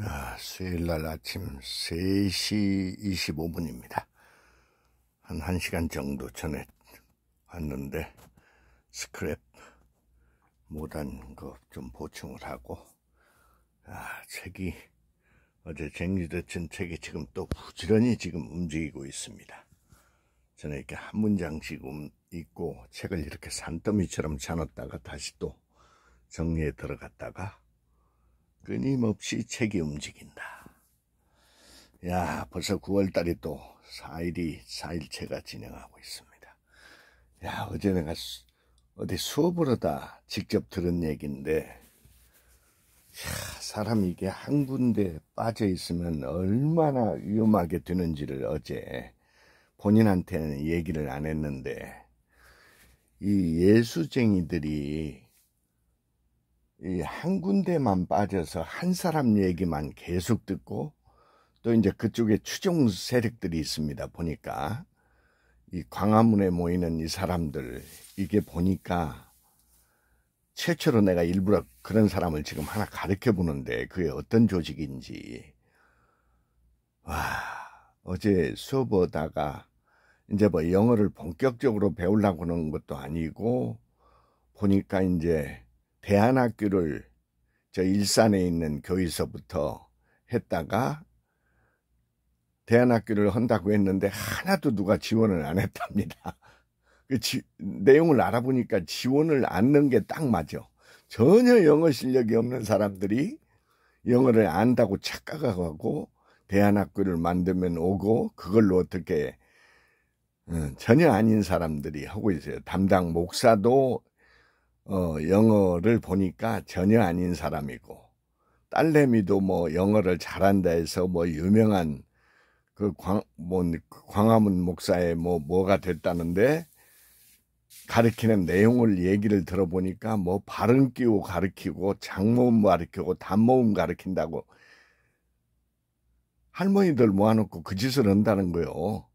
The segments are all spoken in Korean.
아, 수요일날 아침 3시 25분입니다. 한 1시간 정도 전에 왔는데 스크랩 못한 거 좀 보충을 하고 아, 책이 어제 쟁리대천 책이 지금 또 부지런히 지금 움직이고 있습니다. 저는 이렇게 한 문장씩 음, 읽고 책을 이렇게 산더미처럼 자눴다가 다시 또 정리에 들어갔다가 끊임없이 책이 움직인다. 야, 벌써 9월달이 또 4일이 4일째가 진행하고 있습니다. 야, 어제 내가 수, 어디 수업으로다 직접 들은 얘기인데, 야, 사람 이게 한 군데 빠져 있으면 얼마나 위험하게 되는지를 어제 본인한테는 얘기를 안 했는데, 이 예수쟁이들이 이한 군데만 빠져서 한 사람 얘기만 계속 듣고 또 이제 그쪽에 추종 세력들이 있습니다. 보니까 이 광화문에 모이는 이 사람들 이게 보니까 최초로 내가 일부러 그런 사람을 지금 하나 가르켜 보는데 그게 어떤 조직인지 와 어제 수업하다가 이제 뭐 영어를 본격적으로 배우려고 하는 것도 아니고 보니까 이제 대안학교를 저 일산에 있는 교회서부터 했다가 대안학교를 한다고 했는데 하나도 누가 지원을 안 했답니다. 그 지, 내용을 알아보니까 지원을 안는게 딱 맞아. 전혀 영어 실력이 없는 사람들이 영어를 안다고 착각하고 대안학교를 만들면 오고 그걸로 어떻게 어, 전혀 아닌 사람들이 하고 있어요. 담당 목사도 어, 영어를 보니까 전혀 아닌 사람이고 딸내미도 뭐 영어를 잘한다 해서 뭐 유명한 그 광, 뭐, 그 광화문 목사의 뭐, 뭐가 됐다는데 가르키는 내용을 얘기를 들어보니까 뭐 발음 끼고 가르키고 장모음 가르키고 단모음 가르킨다고 할머니들 모아놓고 그 짓을 한다는 거요.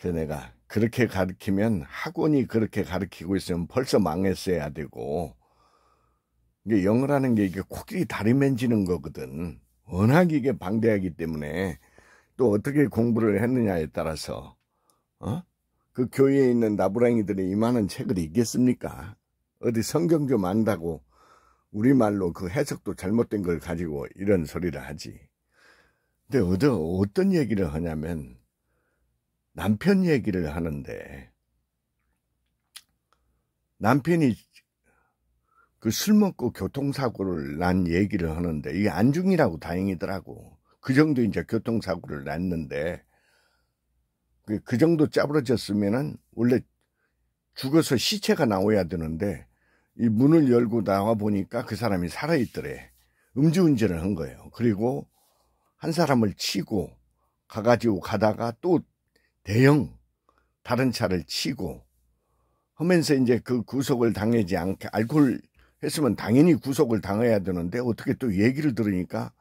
그래서 내가 그렇게 가르키면 학원이 그렇게 가르키고 있으면 벌써 망했어야 되고 이게 영어라는게 이게 코끼리 다리 맨지는 거거든. 워낙 이게 방대하기 때문에 또 어떻게 공부를 했느냐에 따라서 어? 그 교회에 있는 나부랑이들이 이만한 책을 읽겠습니까? 어디 성경 좀 안다고 우리말로 그 해석도 잘못된 걸 가지고 이런 소리를 하지. 근데 어떤 얘기를 하냐면 남편 얘기를 하는데 남편이 그 술 먹고 교통사고를 난 얘기를 하는데 이게 안중이라고 다행이더라고. 그 정도 이제 교통사고를 났는데 그 정도 짜부러졌으면은 원래 죽어서 시체가 나와야 되는데 이 문을 열고 나와 보니까 그 사람이 살아있더래. 음주운전을 한 거예요. 그리고 한 사람을 치고 가가지고 가다가 또 대형 다른 차를 치고 하면서 이제 그 구속을 당하지 않게 알코올 했으면 당연히 구속을 당해야 되는데 어떻게 또 얘기를 들으니까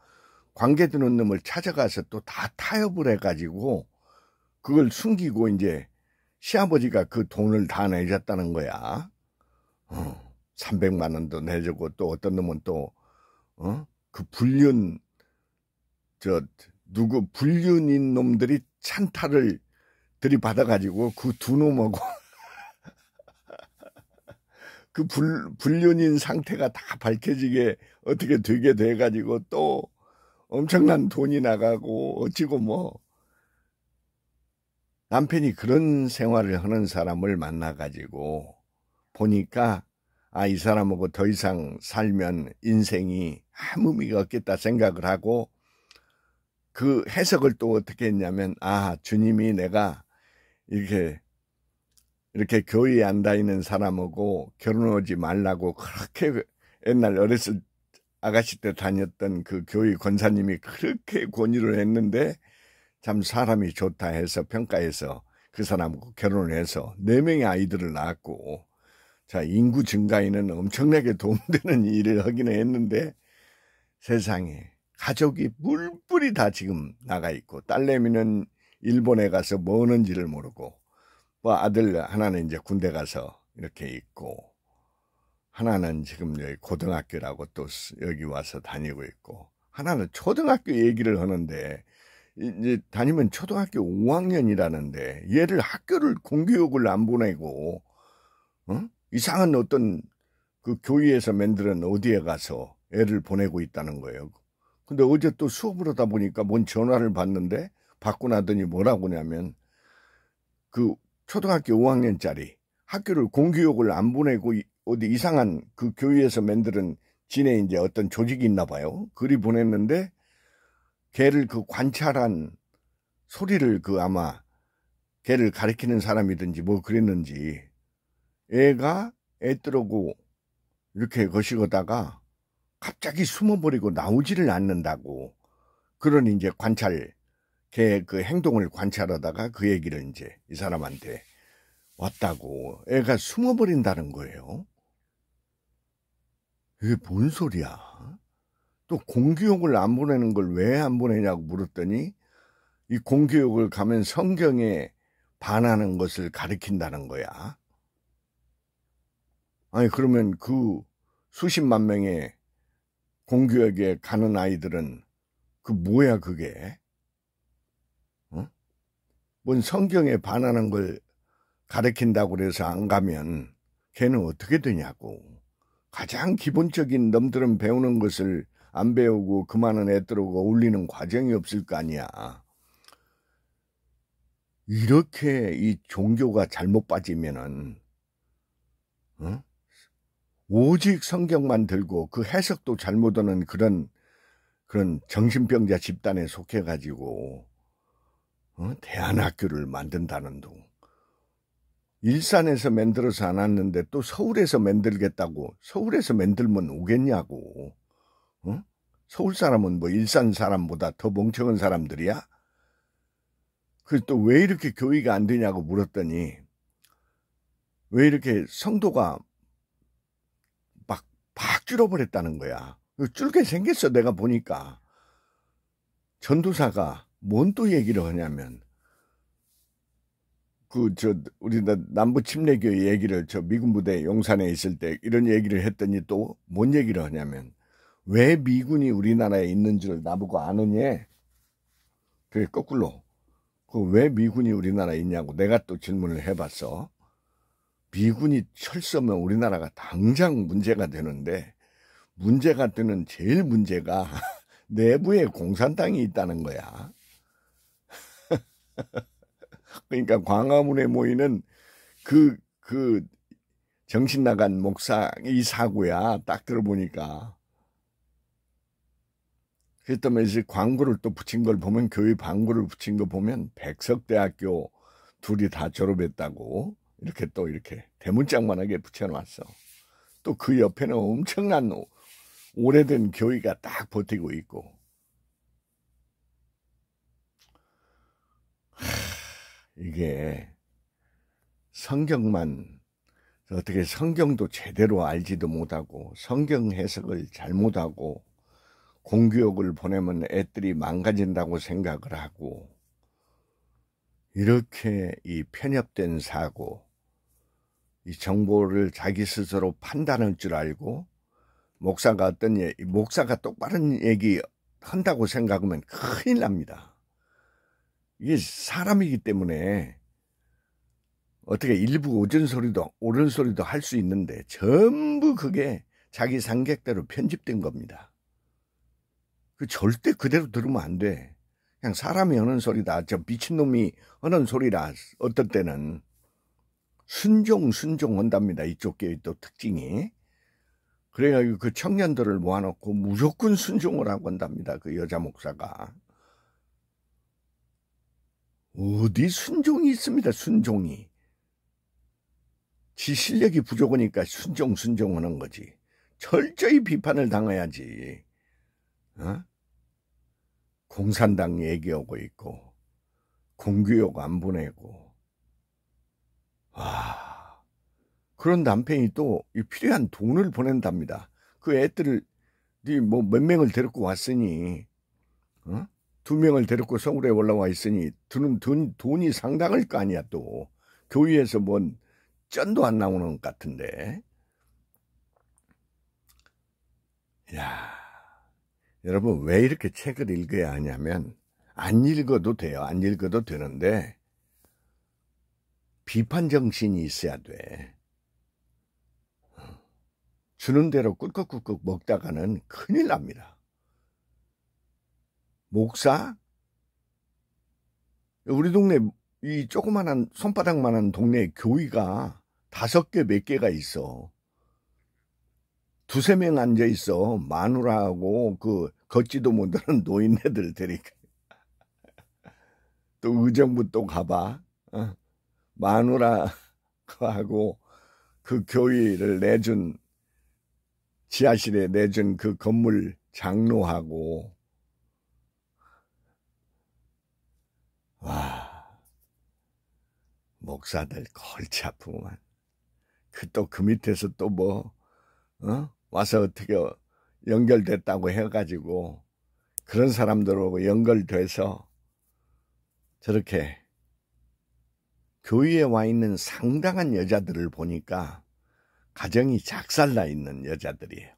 관계 드는 놈을 찾아가서 또 다 타협을 해가지고 그걸 숨기고 이제 시아버지가 그 돈을 다 내줬다는 거야. 어, 300만 원도 내주고 또 어떤 놈은 또, 어, 그 불륜, 저, 누구 불륜인 놈들이 찬타를 들이받아가지고 그 두 놈하고 그 불, 불륜인 상태가 다 밝혀지게 어떻게 되게 돼가지고 또 엄청난 돈이 나가고 어찌고 뭐 남편이 그런 생활을 하는 사람을 만나가지고 보니까 아, 이 사람하고 더 이상 살면 인생이 아무 의미가 없겠다 생각을 하고 그 해석을 또 어떻게 했냐면 아, 주님이 내가 이렇게 이렇게 교회 에 앉아 있는 사람하고 결혼하지 말라고 그렇게 옛날 어렸을 아가씨 때 다녔던 그 교회 권사님이 그렇게 권유를 했는데 참 사람이 좋다 해서 평가해서 그 사람하고 결혼을 해서 네 명의 아이들을 낳았고 자 인구 증가에는 엄청나게 도움되는 일을 하기는 했는데 세상에 가족이 물뿔이다 지금 나가 있고 딸내미는 일본에 가서 뭐 하는지를 모르고 뭐 아들 하나는 이제 군대 가서 이렇게 있고 하나는 지금 여기 고등학교라고 또 여기 와서 다니고 있고 하나는 초등학교 얘기를 하는데 이제 다니면 초등학교 5학년이라는데 얘를 학교를 공교육을 안 보내고 어? 이상한 어떤 그 교회에서 만드는 어디에 가서 애를 보내고 있다는 거예요. 근데 어제 또 수업을 하다 보니까 뭔 전화를 받는데 받고 나더니 뭐라고 하냐면 그 초등학교 5학년짜리 학교를 공교육을 안 보내고 어디 이상한 그 교회에서 만드는 진에 이제 어떤 조직이 있나 봐요. 그리 보냈는데 걔를 그 관찰한 소리를 그 아마 걔를 가리키는 사람이든지 뭐 그랬는지 애가 애들하고 이렇게 거시거다가 갑자기 숨어버리고 나오지를 않는다고 그런 이제 관찰 걔그 행동을 관찰하다가 그 얘기를 이제 이 사람한테 왔다고 애가 숨어버린다는 거예요. 이게 뭔 소리야? 또 공교육을 안 보내는 걸 왜 안 보내냐고 물었더니 이 공교육을 가면 성경에 반하는 것을 가리킨다는 거야. 아니 그러면 그 수십만 명의 공교육에 가는 아이들은 그 뭐야 그게? 뭔 성경에 반하는 걸 가르친다고 그래서 안 가면 걔는 어떻게 되냐고. 가장 기본적인 넘들은 배우는 것을 안 배우고 그만한 애들하고 어울리는 과정이 없을 거 아니야. 이렇게 이 종교가 잘못 빠지면은 어? 오직 성경만 들고 그 해석도 잘못하는 그런 그런 정신병자 집단에 속해 가지고 어? 대안학교를 만든다는 둥. 일산에서 만들어서 안 왔는데 또 서울에서 만들겠다고 서울에서 만들면 오겠냐고. 어? 서울 사람은 뭐 일산 사람보다 더 멍청한 사람들이야? 그래서 또왜 이렇게 교의가 안 되냐고 물었더니 왜 이렇게 성도가 막, 팍 줄어버렸다는 거야. 줄게 생겼어, 내가 보니까. 전도사가 뭔또 얘기를 하냐면 그 저 우리 남부 침례교 얘기를 저 미군 부대 용산에 있을 때 이런 얘기를 했더니 또 뭔 얘기를 하냐면 왜 미군이 우리나라에 있는 지를 나보고 아느냐 그게 거꾸로 그 왜 미군이 우리나라에 있냐고 내가 또 질문을 해봤어 미군이 철수하면 우리나라가 당장 문제가 되는데 문제가 되는 제일 문제가 내부에 공산당이 있다는 거야. 그러니까 광화문에 모이는 그, 그 정신 나간 목사, 이 사고야. 딱 들어보니까. 그랬더니 이제 광고를 또 붙인 걸 보면, 교회 광고를 붙인 거 보면, 백석대학교 둘이 다 졸업했다고, 이렇게 또 이렇게 대문짝만하게 붙여놨어. 또 그 옆에는 엄청난 오래된 교회가 딱 버티고 있고, 이게 성경만 어떻게 성경도 제대로 알지도 못하고 성경 해석을 잘못하고 공교육을 보내면 애들이 망가진다고 생각을 하고 이렇게 이 편협된 사고 이 정보를 자기 스스로 판단할 줄 알고 목사가 어떤 얘 예, 목사가 똑바른 얘기 한다고 생각하면 큰일 납니다. 이게 사람이기 때문에 어떻게 일부 오전 소리도 오른 소리도 할 수 있는데 전부 그게 자기 상객대로 편집된 겁니다. 그 절대 그대로 들으면 안 돼. 그냥 사람이 하는 소리다. 저 미친놈이 하는 소리라 어떨 때는 순종 순종 한답니다. 이쪽 교회 또 특징이. 그래가지고 그 청년들을 모아놓고 무조건 순종을 하고 한답니다. 그 여자 목사가. 어디 순종이 있습니다. 순종이. 지 실력이 부족하니까 순종 순종하는 거지. 철저히 비판을 당해야지. 어? 공산당 얘기하고 있고 공교육 안 보내고 아 그런 남편이 또 필요한 돈을 보낸답니다. 그 애들을 네 뭐몇 명을 데리고 왔으니 어? 두 명을 데리고 서울에 올라와 있으니 드는 돈, 돈이 상당할 거 아니야 또 교회에서 뭔 쩐도 안 나오는 것 같은데 야 여러분 왜 이렇게 책을 읽어야 하냐면 안 읽어도 돼요 안 읽어도 되는데 비판 정신이 있어야 돼 어. 주는 대로 꿀꺽꿀꺽 먹다가는 큰일 납니다. 목사? 우리 동네 이 조그만한 손바닥만한 동네 교회가 다섯 개 몇 개가 있어. 두세 명 앉아 있어. 마누라하고 그 걷지도 못하는 노인네들 데리고. 또 의정부 또 가봐. 어? 마누라하고 그 교회를 내준 지하실에 내준 그 건물 장로하고 와, 목사들 골치 아프구만. 그또그 그 밑에서 또 뭐, 어? 와서 어떻게 연결됐다고 해가지고 그런 사람들하고 연결돼서 저렇게 교회에 와 있는 상당한 여자들을 보니까 가정이 작살나 있는 여자들이에요.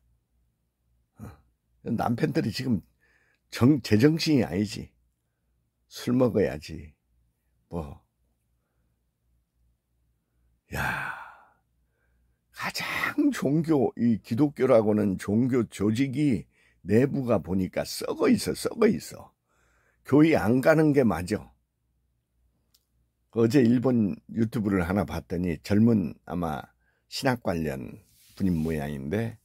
어? 남편들이 지금 정, 제정신이 아니지. 술 먹어야지. 뭐. 야. 가장 종교, 이 기독교라고는 종교 조직이 내부가 보니까 썩어 있어, 썩어 있어. 교회 안 가는 게 맞아. 어제 일본 유튜브를 하나 봤더니 젊은 아마 신학 관련 분인 모양인데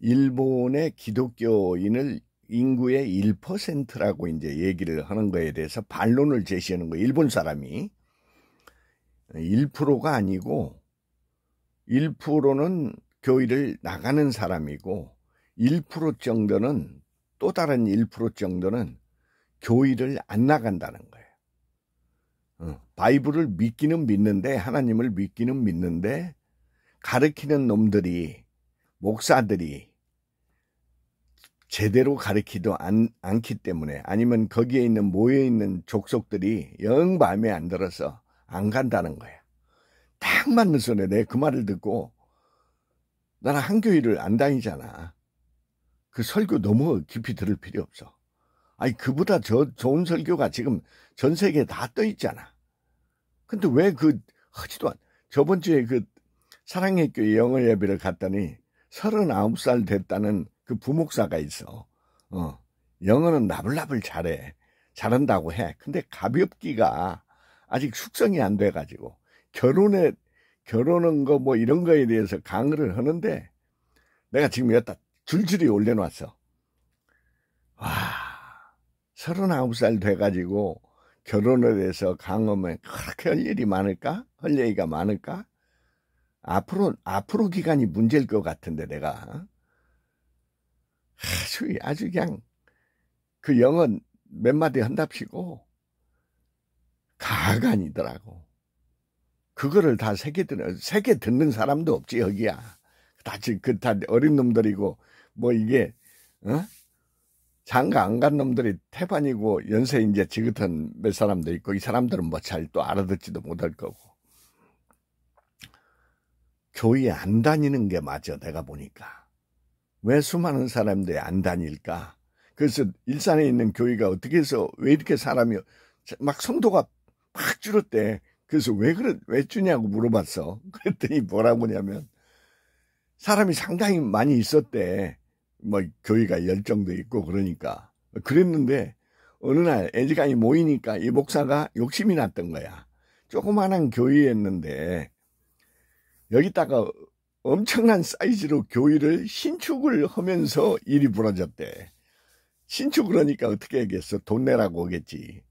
일본의 기독교인을 인구의 1%라고 이제 얘기를 하는 거에 대해서 반론을 제시하는 거예요. 일본 사람이. 1%가 아니고 1%는 교회를 나가는 사람이고 1% 정도는 또 다른 1% 정도는 교회를 안 나간다는 거예요. 어, 바이블을 믿기는 믿는데 하나님을 믿기는 믿는데 가르키는 놈들이 목사들이 제대로 가르키도 않기 때문에 아니면 거기에 있는 모여있는 족속들이 영 마음에 안 들어서 안 간다는 거야. 딱 맞는 손에 내 그 말을 듣고 나는 한교회를 안 다니잖아. 그 설교 너무 깊이 들을 필요 없어. 아니 그보다 저 좋은 설교가 지금 전 세계에 다 떠 있잖아. 근데 왜 그 하지도 않. 저번 주에 그 사랑의 교회 영어 예배를 갔더니 39살 됐다는 그 부목사가 있어. 어. 영어는 나불나불 잘해. 잘한다고 해. 근데 가볍기가 아직 숙성이 안 돼가지고 결혼에 결혼은 거 뭐 이런 거에 대해서 강의를 하는데 내가 지금 여기다 줄줄이 올려놨어. 와, 서른아홉 살 돼가지고 결혼에대 해서 강음에 그렇게 할 일이 많을까? 할 얘기가 많을까? 앞으로, 앞으로 기간이 문제일 것 같은데 내가. 아주 아주 그냥 그 영은 몇 마디 한답시고 가가 이더라고 그거를 다 새겨 듣는 새겨 듣는 사람도 없지 여기야. 다그다 그 어린 놈들이고 뭐 이게 어? 장가 안 간 놈들이 태반이고 연세 이제 지긋한 몇 사람도 있고 이 사람들은 뭐 잘 또 알아듣지도 못할 거고 교회 안 다니는 게 맞아 내가 보니까 왜 수많은 사람들이 안 다닐까? 그래서 일산에 있는 교회가 어떻게 해서 왜 이렇게 사람이 막 성도가 팍 줄었대. 그래서 왜 그래, 왜 주냐고 물어봤어. 그랬더니 뭐라고냐면 사람이 상당히 많이 있었대. 뭐 교회가 열정도 있고 그러니까. 그랬는데 어느 날엘지간이 모이니까 이 목사가 욕심이 났던 거야. 조그마한 교회였는데 여기다가 엄청난 사이즈로 교회를 신축을 하면서 일이 벌어졌대. 신축 그러니까 어떻게 하겠어? 돈 내라고 오겠지.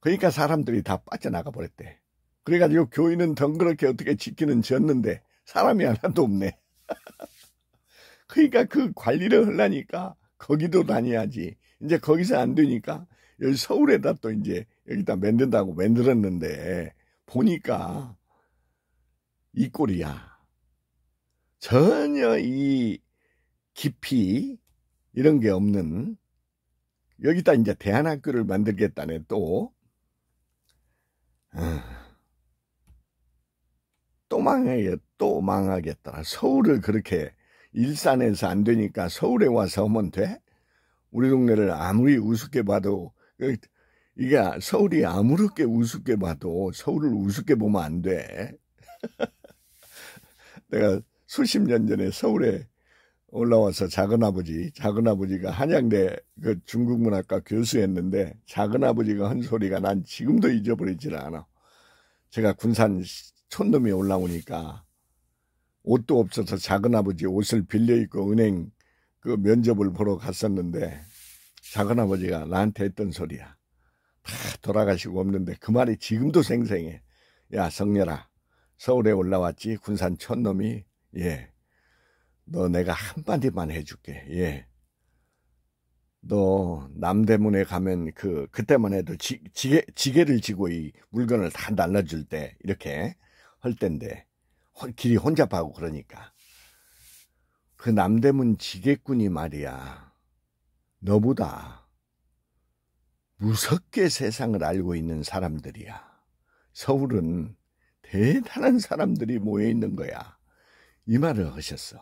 그러니까 사람들이 다 빠져나가 버렸대. 그래가지고 교회는 덩그렇게 어떻게 짓기는 졌는데 사람이 하나도 없네. 그러니까 그 관리를 하려니까 거기도 다녀야지. 이제 거기서 안 되니까 여기 서울에다 또 이제 여기다 만든다고 만들었는데 보니까 이 꼴이야. 전혀 이 깊이 이런 게 없는 여기다 이제 대안학교를 만들겠다네 또또 아. 망해요 또 망하겠다 서울을 그렇게 일산에서 안 되니까 서울에 와서 하면 돼 우리 동네를 아무리 우습게 봐도 그, 이게 서울이 아무렇게 우습게 봐도 서울을 우습게 보면 안 돼 내가 수십 년 전에 서울에 올라와서 작은아버지, 작은아버지가 한양대 그 중국문학과 교수였는데 작은아버지가 한 소리가 난 지금도 잊어버리질 않아. 제가 군산 촌놈이 올라오니까 옷도 없어서 작은아버지 옷을 빌려 입고 은행 그 면접을 보러 갔었는데 작은아버지가 나한테 했던 소리야. 다 돌아가시고 없는데 그 말이 지금도 생생해. 야 성렬아 서울에 올라왔지 군산 촌놈이 예. 너 내가 한마디만 해줄게. 예. 너 남대문에 가면 그 그때만 해도 지, 지게 지게를 지고 이 물건을 다 날라줄 때 이렇게 할 때인데 길이 혼잡하고 그러니까 그 남대문 지게꾼이 말이야 너보다 무섭게 세상을 알고 있는 사람들이야 서울은 대단한 사람들이 모여 있는 거야 이 말을 하셨어.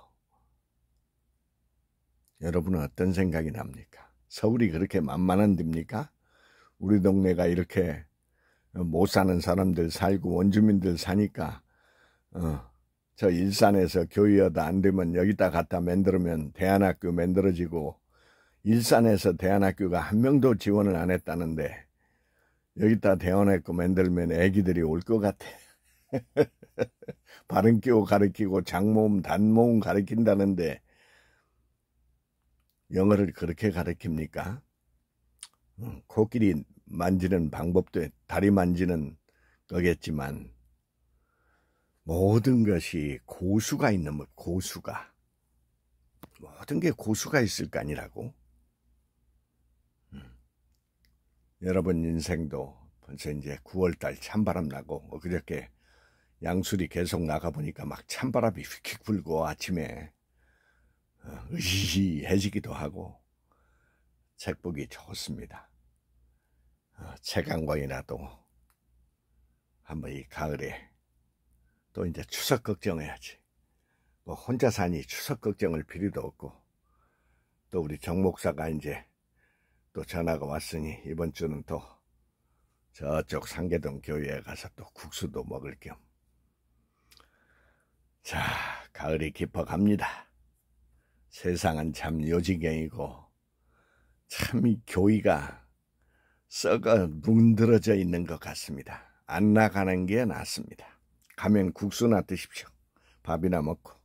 여러분은 어떤 생각이 납니까? 서울이 그렇게 만만한 데입니까? 우리 동네가 이렇게 어, 못 사는 사람들 살고 원주민들 사니까 어, 저 일산에서 교회여다 안 되면 여기다 갖다 만들면 대안학교 만들어지고 일산에서 대안학교가 한 명도 지원을 안 했다는데 여기다 대안학교 만들면 애기들이 올 것 같아. 바른기호 가르키고 장모음, 단모음 가르킨다는데 영어를 그렇게 가르킵니까? 음, 코끼리 만지는 방법도 다리 만지는 거겠지만 모든 것이 고수가 있는 것, 고수가. 모든 게 고수가 있을 거 아니라고. 음. 여러분 인생도 벌써 이제 9월달 찬바람 나고 그저께 양수리 계속 나가보니까 막 찬바람이 휙휙 불고 아침에 어, 으이 해지기도 하고 어, 책 보기 좋습니다. 책한 권이라도 한번 이 가을에 또 이제 추석 걱정해야지. 뭐 혼자 사니 추석 걱정을 필요도 없고 또 우리 정 목사가 이제 또 전화가 왔으니 이번 주는 또 저쪽 상계동 교회에 가서 또 국수도 먹을 겸 자, 가을이 깊어갑니다. 세상은 참 요지경이고 참 이 교의가 썩어 뭉들어져 있는 것 같습니다. 안 나가는 게 낫습니다. 가면 국수나 드십시오. 밥이나 먹고.